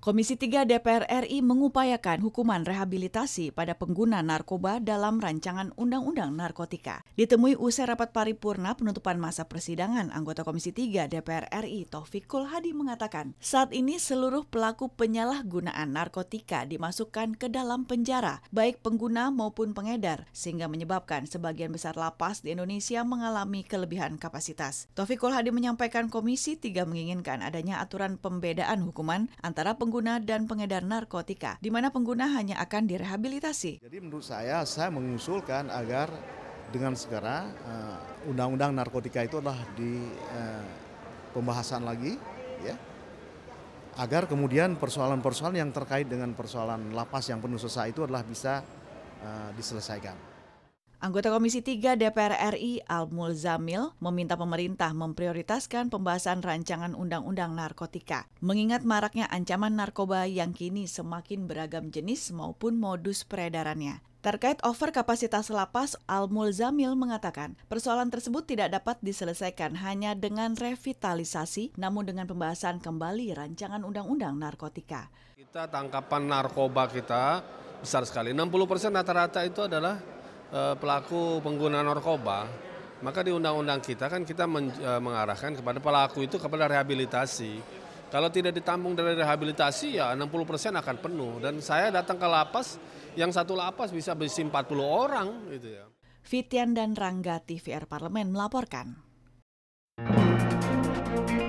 Komisi 3 DPR RI mengupayakan hukuman rehabilitasi pada pengguna narkoba dalam rancangan Undang-Undang Narkotika. Ditemui usai rapat paripurna penutupan masa persidangan, anggota Komisi 3 DPR RI Taufik Kulhadi mengatakan, saat ini seluruh pelaku penyalahgunaan narkotika dimasukkan ke dalam penjara, baik pengguna maupun pengedar, sehingga menyebabkan sebagian besar lapas di Indonesia mengalami kelebihan kapasitas. Taufik Kulhadi menyampaikan Komisi 3 menginginkan adanya aturan pembedaan hukuman antara pengguna pengguna dan pengedar narkotika, di mana pengguna hanya akan direhabilitasi. Jadi menurut saya, saya mengusulkan agar dengan segera eh, undang-undang uh, narkotika itu adalah di uh, pembahasan lagi, ya, agar kemudian persoalan-persoalan yang terkait dengan persoalan lapas yang penuh sesak itu adalah bisa uh, diselesaikan. Anggota Komisi 3 DPR RI Almul Zamil, meminta pemerintah memprioritaskan pembahasan rancangan undang-undang narkotika, mengingat maraknya ancaman narkoba yang kini semakin beragam jenis maupun modus peredarannya. Terkait over kapasitas lapas, Almul Zamil mengatakan persoalan tersebut tidak dapat diselesaikan hanya dengan revitalisasi, namun dengan pembahasan kembali rancangan undang-undang narkotika. Kita tangkapan narkoba kita besar sekali, 60 persen rata-rata itu adalah Eh, pelaku pengguna narkoba, maka di undang-undang kita kan kita men, e, mengarahkan kepada pelaku itu kepada rehabilitasi. Kalau tidak ditampung dari rehabilitasi ya 60% akan penuh dan saya datang ke lapas yang satu lapas bisa berisi 40 orang gitu ya. Fitian dan Rangga TVR Parlemen melaporkan.